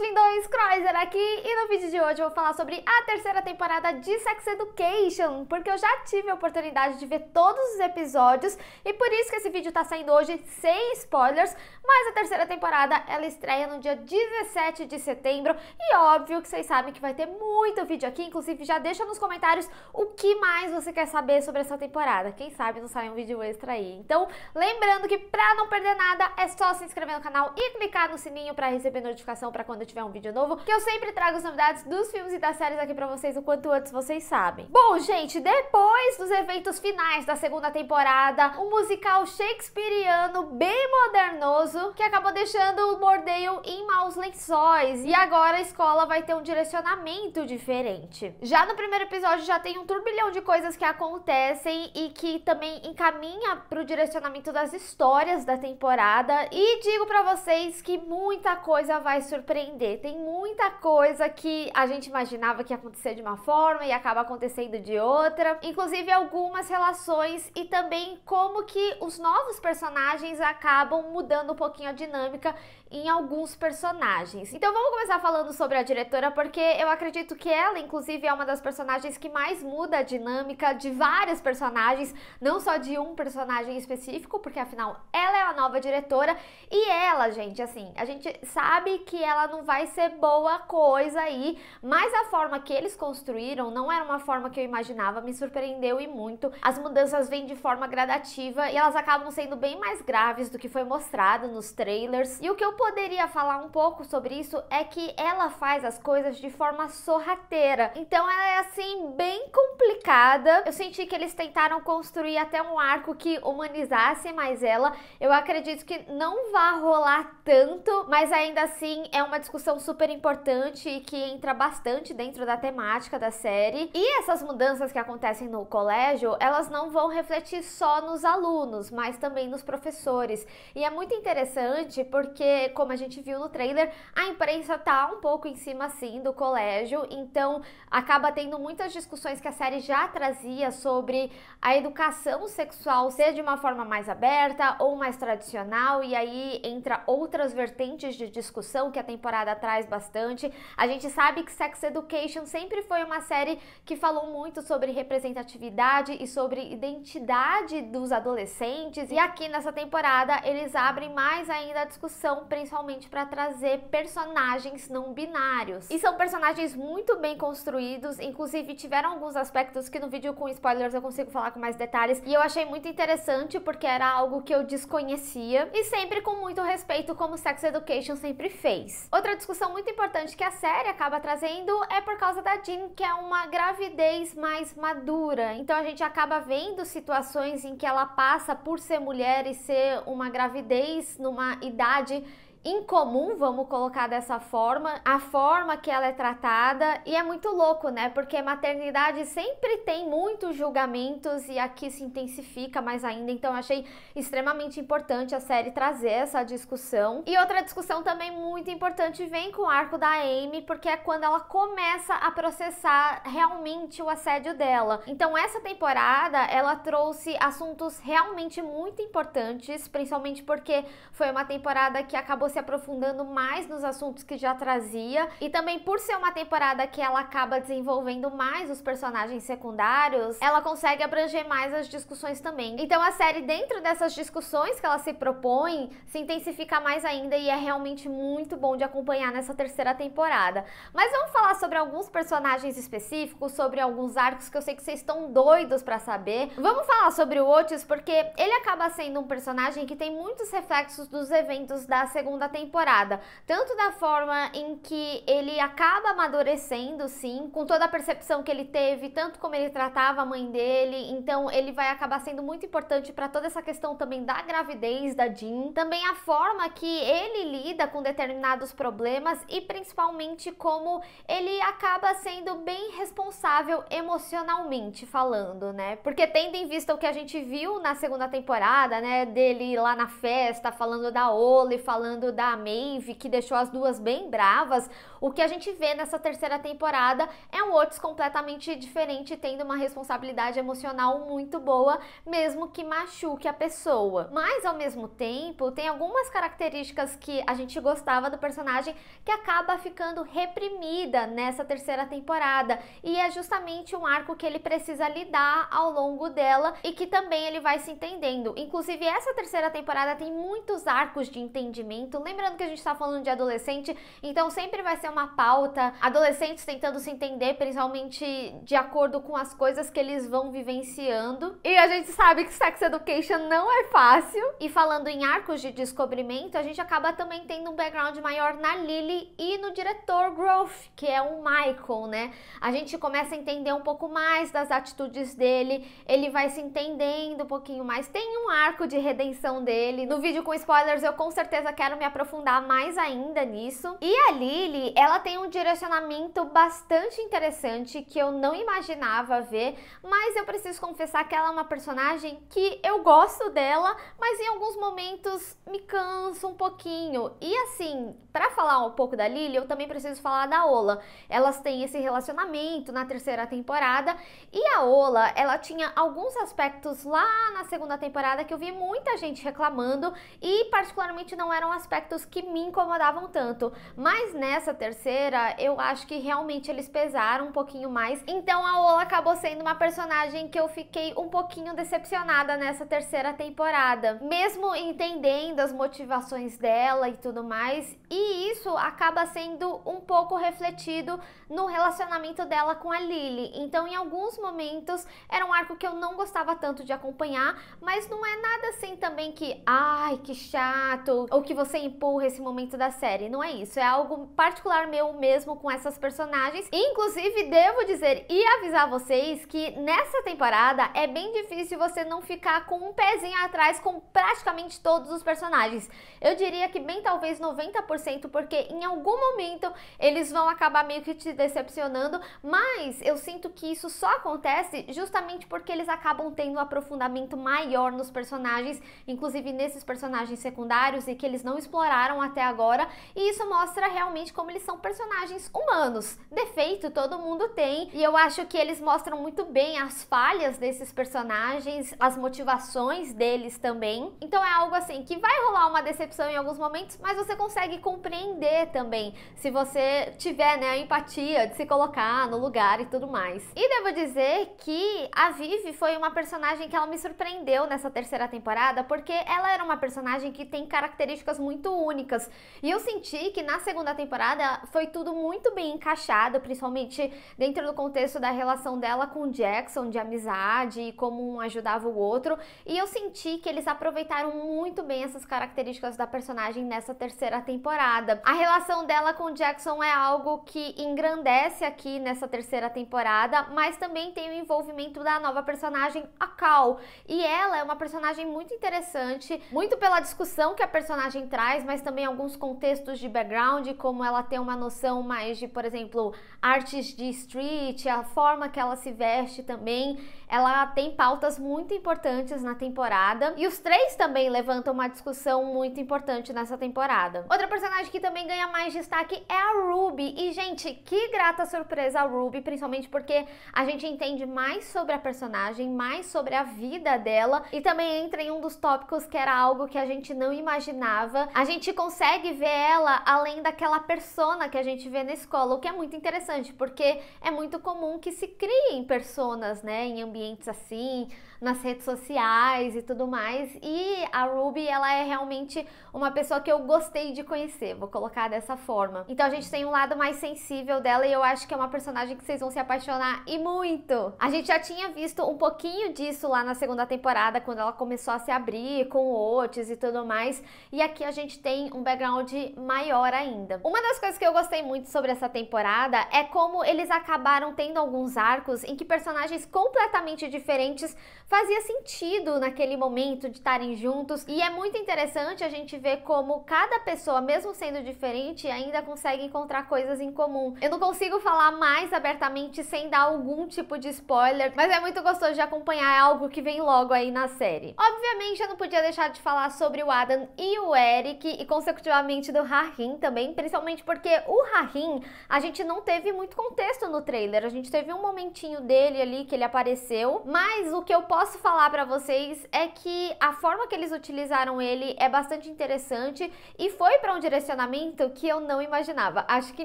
Os lindões, Cruiser aqui e no vídeo de hoje eu vou falar sobre a terceira temporada de Sex Education, porque eu já tive a oportunidade de ver todos os episódios e por isso que esse vídeo tá saindo hoje sem spoilers, mas a terceira temporada ela estreia no dia 17 de setembro e óbvio que vocês sabem que vai ter muito vídeo aqui, inclusive já deixa nos comentários o que mais você quer saber sobre essa temporada, quem sabe não sai um vídeo extra aí. Então, lembrando que pra não perder nada é só se inscrever no canal e clicar no sininho pra receber notificação pra quando tiver um vídeo novo, que eu sempre trago as novidades dos filmes e das séries aqui pra vocês o quanto antes vocês sabem. Bom, gente, depois dos eventos finais da segunda temporada, um musical shakespeariano bem modernoso que acabou deixando o Mordeio em maus lençóis e agora a escola vai ter um direcionamento diferente. Já no primeiro episódio já tem um turbilhão de coisas que acontecem e que também encaminha pro direcionamento das histórias da temporada e digo para vocês que muita coisa vai surpreender tem muita coisa que a gente imaginava que ia acontecer de uma forma e acaba acontecendo de outra, inclusive algumas relações e também como que os novos personagens acabam mudando um pouquinho a dinâmica em alguns personagens. Então vamos começar falando sobre a diretora, porque eu acredito que ela, inclusive, é uma das personagens que mais muda a dinâmica de vários personagens, não só de um personagem específico, porque afinal ela é a nova diretora e ela, gente, assim, a gente sabe que ela não vai ser boa coisa aí, mas a forma que eles construíram não era uma forma que eu imaginava, me surpreendeu e muito. As mudanças vêm de forma gradativa e elas acabam sendo bem mais graves do que foi mostrado nos trailers. E o que eu poderia falar um pouco sobre isso é que ela faz as coisas de forma sorrateira. Então ela é assim bem complicada. Eu senti que eles tentaram construir até um arco que humanizasse mais ela. Eu acredito que não vá rolar tanto, mas ainda assim é uma discussão super importante e que entra bastante dentro da temática da série. E essas mudanças que acontecem no colégio, elas não vão refletir só nos alunos, mas também nos professores. E é muito interessante porque como a gente viu no trailer, a imprensa tá um pouco em cima, sim do colégio, então acaba tendo muitas discussões que a série já trazia sobre a educação sexual seja de uma forma mais aberta ou mais tradicional, e aí entra outras vertentes de discussão que a temporada traz bastante. A gente sabe que Sex Education sempre foi uma série que falou muito sobre representatividade e sobre identidade dos adolescentes, e aqui nessa temporada eles abrem mais ainda a discussão, principalmente para trazer personagens não binários. E são personagens muito bem construídos, inclusive tiveram alguns aspectos que no vídeo com spoilers eu consigo falar com mais detalhes. E eu achei muito interessante porque era algo que eu desconhecia e sempre com muito respeito, como Sex Education sempre fez. Outra discussão muito importante que a série acaba trazendo é por causa da Jean, que é uma gravidez mais madura. Então a gente acaba vendo situações em que ela passa por ser mulher e ser uma gravidez numa idade incomum, vamos colocar dessa forma, a forma que ela é tratada. E é muito louco, né? Porque maternidade sempre tem muitos julgamentos e aqui se intensifica mais ainda. Então achei extremamente importante a série trazer essa discussão. E outra discussão também muito importante vem com o arco da Amy, porque é quando ela começa a processar realmente o assédio dela. Então essa temporada ela trouxe assuntos realmente muito importantes, principalmente porque foi uma temporada que acabou se se aprofundando mais nos assuntos que já trazia. E também por ser uma temporada que ela acaba desenvolvendo mais os personagens secundários, ela consegue abranger mais as discussões também. Então a série, dentro dessas discussões que ela se propõe, se intensifica mais ainda e é realmente muito bom de acompanhar nessa terceira temporada. Mas vamos falar sobre alguns personagens específicos, sobre alguns arcos que eu sei que vocês estão doidos para saber. Vamos falar sobre o Otis porque ele acaba sendo um personagem que tem muitos reflexos dos eventos da segunda segunda temporada. Tanto da forma em que ele acaba amadurecendo, sim, com toda a percepção que ele teve, tanto como ele tratava a mãe dele. Então, ele vai acabar sendo muito importante para toda essa questão também da gravidez da Jean. Também a forma que ele lida com determinados problemas e principalmente como ele acaba sendo bem responsável emocionalmente falando, né? Porque tendo em vista o que a gente viu na segunda temporada, né, dele lá na festa, falando da Oli, falando da Maeve, que deixou as duas bem bravas, o que a gente vê nessa terceira temporada é um Otis completamente diferente, tendo uma responsabilidade emocional muito boa, mesmo que machuque a pessoa. Mas, ao mesmo tempo, tem algumas características que a gente gostava do personagem que acaba ficando reprimida nessa terceira temporada, e é justamente um arco que ele precisa lidar ao longo dela e que também ele vai se entendendo. Inclusive, essa terceira temporada tem muitos arcos de entendimento adulto. Lembrando que a gente está falando de adolescente, então sempre vai ser uma pauta. Adolescentes tentando se entender, principalmente de acordo com as coisas que eles vão vivenciando. E a gente sabe que sex education não é fácil. E falando em arcos de descobrimento, a gente acaba também tendo um background maior na Lily e no diretor Grove, que é o Michael, né? A gente começa a entender um pouco mais das atitudes dele, ele vai se entendendo um pouquinho mais. Tem um arco de redenção dele. No vídeo com spoilers, eu com certeza quero me aprofundar mais ainda nisso. E a Lily, ela tem um direcionamento bastante interessante que eu não imaginava ver, mas eu preciso confessar que ela é uma personagem que eu gosto dela, mas em alguns momentos me canso um pouquinho. E assim, para falar um pouco da Lily, eu também preciso falar da Ola. Elas têm esse relacionamento na terceira temporada e a Ola, ela tinha alguns aspectos lá na segunda temporada que eu vi muita gente reclamando e particularmente não eram aspectos aspectos que me incomodavam tanto. Mas nessa terceira, eu acho que realmente eles pesaram um pouquinho mais. Então a Ola acabou sendo uma personagem que eu fiquei um pouquinho decepcionada nessa terceira temporada. Mesmo entendendo as motivações dela e tudo mais, e isso acaba sendo um pouco refletido no relacionamento dela com a Lily. Então, em alguns momentos, era um arco que eu não gostava tanto de acompanhar, mas não é nada assim também que, ai, que chato, ou que você empurra esse momento da série. Não é isso. É algo particular meu mesmo com essas personagens. Inclusive, devo dizer e avisar vocês que nessa temporada é bem difícil você não ficar com um pezinho atrás com praticamente todos os personagens. Eu diria que bem talvez 90%, porque em algum momento eles vão acabar meio que te decepcionando, mas eu sinto que isso só acontece justamente porque eles acabam tendo um aprofundamento maior nos personagens, inclusive nesses personagens secundários e que eles não exploram exploraram até agora, e isso mostra realmente como eles são personagens humanos. Defeito todo mundo tem, e eu acho que eles mostram muito bem as falhas desses personagens, as motivações deles também. Então é algo assim que vai rolar uma decepção em alguns momentos, mas você consegue compreender também se você tiver né, a empatia de se colocar no lugar e tudo mais. E devo dizer que a Vivi foi uma personagem que ela me surpreendeu nessa terceira temporada, porque ela era uma personagem que tem características muito muito únicas. E eu senti que na segunda temporada foi tudo muito bem encaixado, principalmente dentro do contexto da relação dela com Jackson, de amizade e como um ajudava o outro. E eu senti que eles aproveitaram muito bem essas características da personagem nessa terceira temporada. A relação dela com Jackson é algo que engrandece aqui nessa terceira temporada, mas também tem o envolvimento da nova personagem, a Cal. E ela é uma personagem muito interessante, muito pela discussão que a personagem traz mas também alguns contextos de background, como ela tem uma noção mais de, por exemplo, artes de street, a forma que ela se veste também. Ela tem pautas muito importantes na temporada. E os três também levantam uma discussão muito importante nessa temporada. Outra personagem que também ganha mais destaque é a Ruby. E, gente, que grata surpresa a Ruby, principalmente porque a gente entende mais sobre a personagem, mais sobre a vida dela e também entra em um dos tópicos que era algo que a gente não imaginava a gente consegue ver ela além daquela persona que a gente vê na escola, o que é muito interessante, porque é muito comum que se criem personas, né, em ambientes assim, nas redes sociais e tudo mais. E a Ruby, ela é realmente uma pessoa que eu gostei de conhecer, vou colocar dessa forma. Então a gente tem um lado mais sensível dela e eu acho que é uma personagem que vocês vão se apaixonar e muito. A gente já tinha visto um pouquinho disso lá na segunda temporada, quando ela começou a se abrir com o Otis e tudo mais. E aqui a gente tem um background maior ainda. Uma das coisas que eu gostei muito sobre essa temporada é como eles acabaram tendo alguns arcos em que personagens completamente diferentes fazia sentido naquele momento de estarem juntos. E é muito interessante a gente ver como cada pessoa, mesmo sendo diferente, ainda consegue encontrar coisas em comum. Eu não consigo falar mais abertamente sem dar algum tipo de spoiler, mas é muito gostoso de acompanhar é algo que vem logo aí na série. Obviamente, eu não podia deixar de falar sobre o Adam e o Eric, e consecutivamente do Rahim também, principalmente porque o Rahim, a gente não teve muito contexto no trailer. A gente teve um momentinho dele ali que ele apareceu, mas o que eu posso posso falar para vocês é que a forma que eles utilizaram ele é bastante interessante e foi para um direcionamento que eu não imaginava. Acho que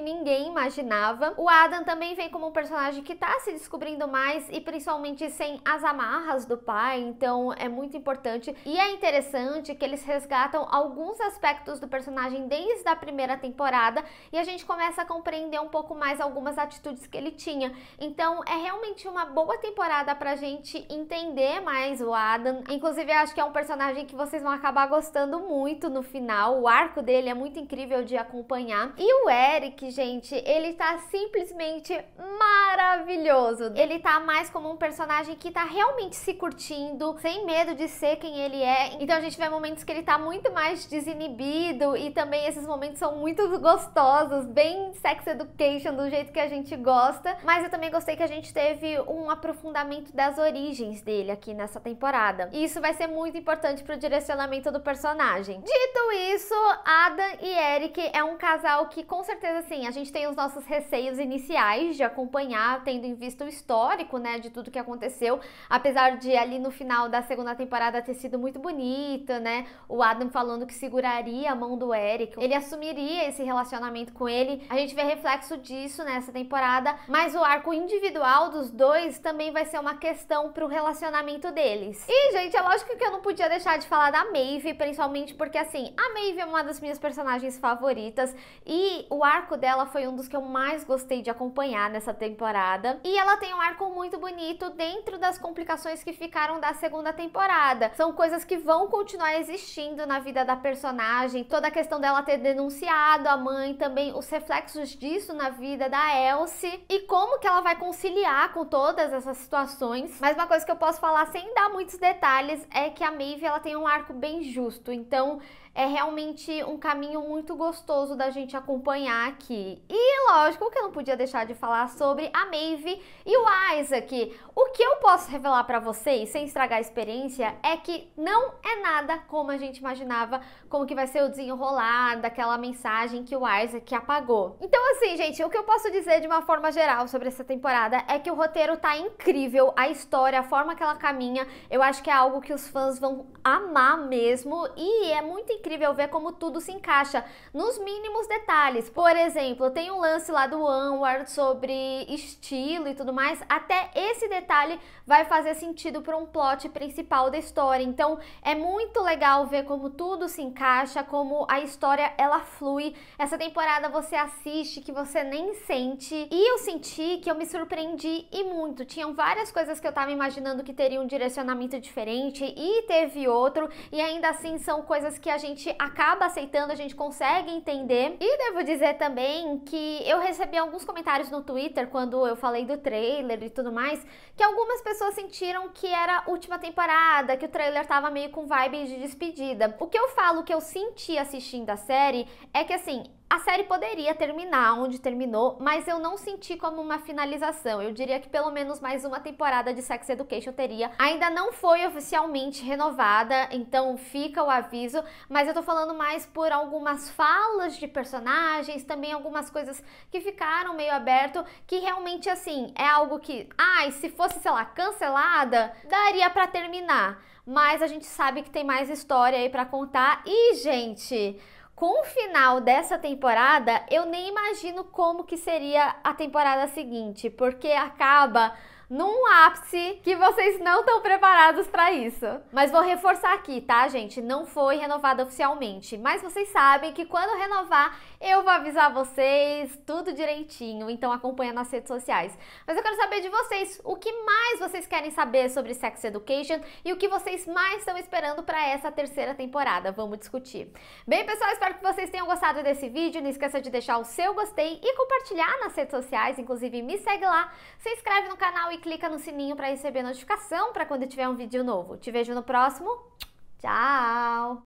ninguém imaginava. O Adam também vem como um personagem que tá se descobrindo mais e principalmente sem as amarras do pai, então é muito importante. E é interessante que eles resgatam alguns aspectos do personagem desde a primeira temporada e a gente começa a compreender um pouco mais algumas atitudes que ele tinha. Então é realmente uma boa temporada pra gente entender entender mais o Adam. Inclusive, acho que é um personagem que vocês vão acabar gostando muito no final. O arco dele é muito incrível de acompanhar. E o Eric, gente, ele tá simplesmente maravilhoso. Ele tá mais como um personagem que tá realmente se curtindo, sem medo de ser quem ele é. Então a gente vê momentos que ele tá muito mais desinibido e também esses momentos são muito gostosos, bem sex education, do jeito que a gente gosta. Mas eu também gostei que a gente teve um aprofundamento das origens dele, aqui nessa temporada. E isso vai ser muito importante pro direcionamento do personagem. Dito isso, Adam e Eric é um casal que com certeza sim, a gente tem os nossos receios iniciais de acompanhar, tendo em vista o histórico, né, de tudo que aconteceu, apesar de ali no final da segunda temporada ter sido muito bonita, né? O Adam falando que seguraria a mão do Eric, ele assumiria esse relacionamento com ele. A gente vê reflexo disso nessa temporada, mas o arco individual dos dois também vai ser uma questão pro relacionamento relacionamento deles. E, gente, é lógico que eu não podia deixar de falar da Maeve, principalmente porque, assim, a Maeve é uma das minhas personagens favoritas e o arco dela foi um dos que eu mais gostei de acompanhar nessa temporada. E ela tem um arco muito bonito dentro das complicações que ficaram da segunda temporada. São coisas que vão continuar existindo na vida da personagem, toda a questão dela ter denunciado a mãe, também os reflexos disso na vida da Elsie e como que ela vai conciliar com todas essas situações. Mas uma coisa que eu posso falar sem dar muitos detalhes é que a Maeve ela tem um arco bem justo. Então, é realmente um caminho muito gostoso da gente acompanhar aqui. E lógico que eu não podia deixar de falar sobre a Maeve e o Isaac. O que eu posso revelar para vocês, sem estragar a experiência, é que não é nada como a gente imaginava, como que vai ser o desenrolar daquela mensagem que o Isaac apagou. Então assim, gente, o que eu posso dizer de uma forma geral sobre essa temporada é que o roteiro tá incrível, a história, a forma que ela caminha, eu acho que é algo que os fãs vão amar mesmo e é muito incrível incrível ver como tudo se encaixa nos mínimos detalhes. Por exemplo, tem um lance lá do Anwar sobre estilo e tudo mais. Até esse detalhe vai fazer sentido para um plot principal da história. Então, é muito legal ver como tudo se encaixa, como a história ela flui. Essa temporada você assiste que você nem sente. E eu senti que eu me surpreendi e muito. Tinham várias coisas que eu estava imaginando que teriam um direcionamento diferente e teve outro. E ainda assim são coisas que a gente gente acaba aceitando, a gente consegue entender. E devo dizer também que eu recebi alguns comentários no Twitter quando eu falei do trailer e tudo mais, que algumas pessoas sentiram que era a última temporada, que o trailer tava meio com vibe de despedida. O que eu falo que eu senti assistindo a série é que assim, a série poderia terminar onde terminou, mas eu não senti como uma finalização. Eu diria que pelo menos mais uma temporada de Sex Education teria. Ainda não foi oficialmente renovada, então fica o aviso, mas eu tô falando mais por algumas falas de personagens, também algumas coisas que ficaram meio aberto, que realmente assim, é algo que, ai, ah, se fosse, sei lá, cancelada, daria para terminar. Mas a gente sabe que tem mais história aí para contar e, gente, com o final dessa temporada, eu nem imagino como que seria a temporada seguinte, porque acaba num ápice que vocês não estão preparados para isso. Mas vou reforçar aqui, tá, gente? Não foi renovada oficialmente, mas vocês sabem que quando renovar, eu vou avisar vocês tudo direitinho, então acompanha nas redes sociais. Mas eu quero saber de vocês, o que mais vocês querem saber sobre Sex Education e o que vocês mais estão esperando para essa terceira temporada. Vamos discutir. Bem, pessoal, espero que vocês tenham gostado desse vídeo. Não esqueça de deixar o seu gostei e compartilhar nas redes sociais, inclusive me segue lá, se inscreve no canal e clica no sininho para receber notificação para quando tiver um vídeo novo. Te vejo no próximo. Tchau!